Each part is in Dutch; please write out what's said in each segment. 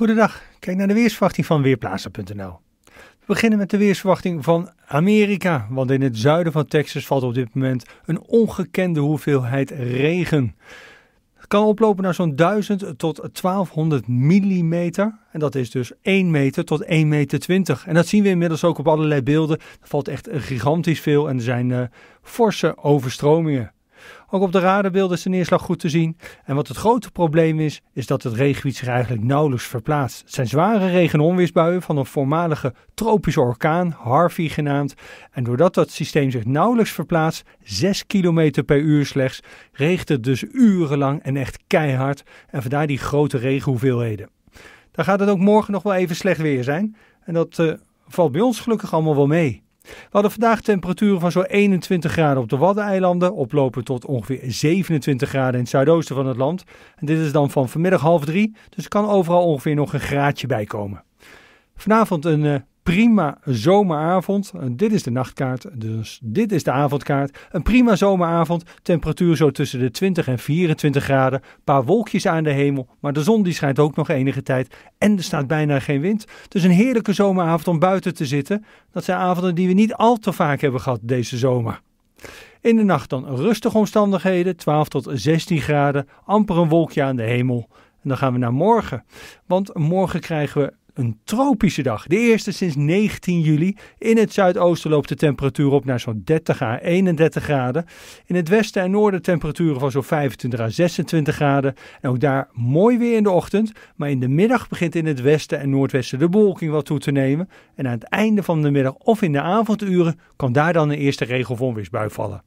Goedendag, kijk naar de weersverwachting van Weerplaatsen.nl. We beginnen met de weersverwachting van Amerika, want in het zuiden van Texas valt op dit moment een ongekende hoeveelheid regen. Het kan oplopen naar zo'n 1000 tot 1200 mm en dat is dus 1 meter tot 1 meter 20. En dat zien we inmiddels ook op allerlei beelden. Er valt echt gigantisch veel en er zijn eh, forse overstromingen. Ook op de radarbeelden is de neerslag goed te zien. En wat het grote probleem is, is dat het regengebied zich eigenlijk nauwelijks verplaatst. Het zijn zware regen- onweersbuien van een voormalige tropische orkaan, Harvey genaamd. En doordat dat systeem zich nauwelijks verplaatst, 6 km per uur slechts, regent het dus urenlang en echt keihard. En vandaar die grote regenhoeveelheden. Dan gaat het ook morgen nog wel even slecht weer zijn. En dat eh, valt bij ons gelukkig allemaal wel mee. We hadden vandaag temperaturen van zo'n 21 graden op de Waddeneilanden, oplopen tot ongeveer 27 graden in het zuidoosten van het land. En dit is dan van vanmiddag half drie, dus er kan overal ongeveer nog een graadje bij komen. Vanavond een eh, prima zomeravond. Eh, dit is de nachtkaart, dus dit is de avondkaart. Een prima zomeravond, temperatuur zo tussen de 20 en 24 graden. Een paar wolkjes aan de hemel, maar de zon die schijnt ook nog enige tijd. En er staat bijna geen wind. Dus een heerlijke zomeravond om buiten te zitten. Dat zijn avonden die we niet al te vaak hebben gehad deze zomer. In de nacht dan rustige omstandigheden, 12 tot 16 graden, amper een wolkje aan de hemel. En dan gaan we naar morgen. Want morgen krijgen we een tropische dag. De eerste sinds 19 juli. In het zuidoosten loopt de temperatuur op naar zo'n 30 à 31 graden. In het westen en noorden temperaturen van zo'n 25 à 26 graden. En ook daar mooi weer in de ochtend. Maar in de middag begint in het westen en noordwesten de bewolking wat toe te nemen. En aan het einde van de middag of in de avonduren kan daar dan een eerste regel van vallen.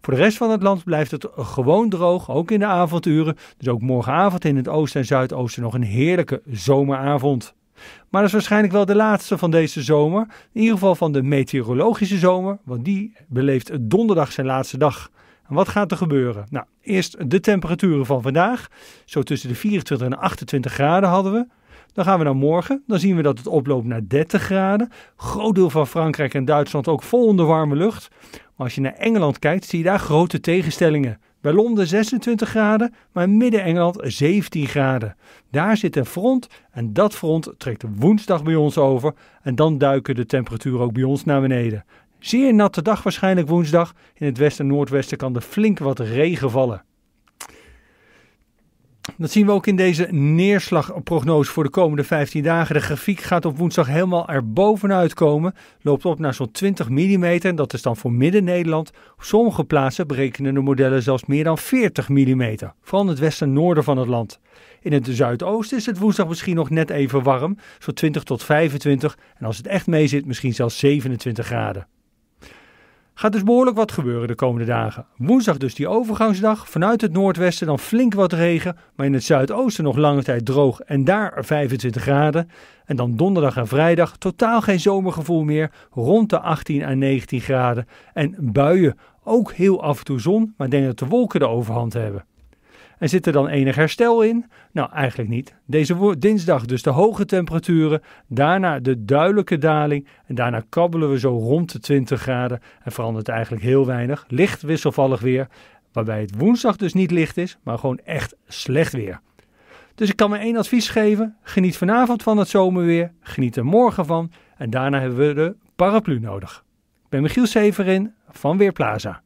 Voor de rest van het land blijft het gewoon droog, ook in de avonduren. Dus ook morgenavond in het oosten en zuidoosten nog een heerlijke zomeravond. Maar dat is waarschijnlijk wel de laatste van deze zomer. In ieder geval van de meteorologische zomer, want die beleeft donderdag zijn laatste dag. En wat gaat er gebeuren? Nou, eerst de temperaturen van vandaag. Zo tussen de 24 en 28 graden hadden we. Dan gaan we naar morgen. Dan zien we dat het oploopt naar 30 graden. Groot deel van Frankrijk en Duitsland ook vol onder warme lucht. Maar als je naar Engeland kijkt, zie je daar grote tegenstellingen. Bij Londen 26 graden, maar Midden-Engeland 17 graden. Daar zit een front en dat front trekt woensdag bij ons over. En dan duiken de temperaturen ook bij ons naar beneden. Zeer natte dag waarschijnlijk woensdag. In het westen en noordwesten kan er flink wat regen vallen. Dat zien we ook in deze neerslagprognose voor de komende 15 dagen. De grafiek gaat op woensdag helemaal erbovenuit komen. Loopt op naar zo'n 20 mm. En dat is dan voor midden-Nederland. Op sommige plaatsen berekenen de modellen zelfs meer dan 40 mm. Vooral in het westen en noorden van het land. In het zuidoosten is het woensdag misschien nog net even warm. Zo'n 20 tot 25. En als het echt meezit misschien zelfs 27 graden gaat dus behoorlijk wat gebeuren de komende dagen. Woensdag dus die overgangsdag, vanuit het noordwesten dan flink wat regen, maar in het zuidoosten nog lange tijd droog en daar 25 graden. En dan donderdag en vrijdag totaal geen zomergevoel meer, rond de 18 en 19 graden. En buien, ook heel af en toe zon, maar denk dat de wolken de overhand hebben. En zit er dan enig herstel in? Nou, eigenlijk niet. Deze dinsdag dus de hoge temperaturen, daarna de duidelijke daling en daarna kabbelen we zo rond de 20 graden en verandert eigenlijk heel weinig. Licht wisselvallig weer, waarbij het woensdag dus niet licht is, maar gewoon echt slecht weer. Dus ik kan me één advies geven: geniet vanavond van het zomerweer, geniet er morgen van en daarna hebben we de paraplu nodig. Ik ben Michiel Severin van Weerplaza.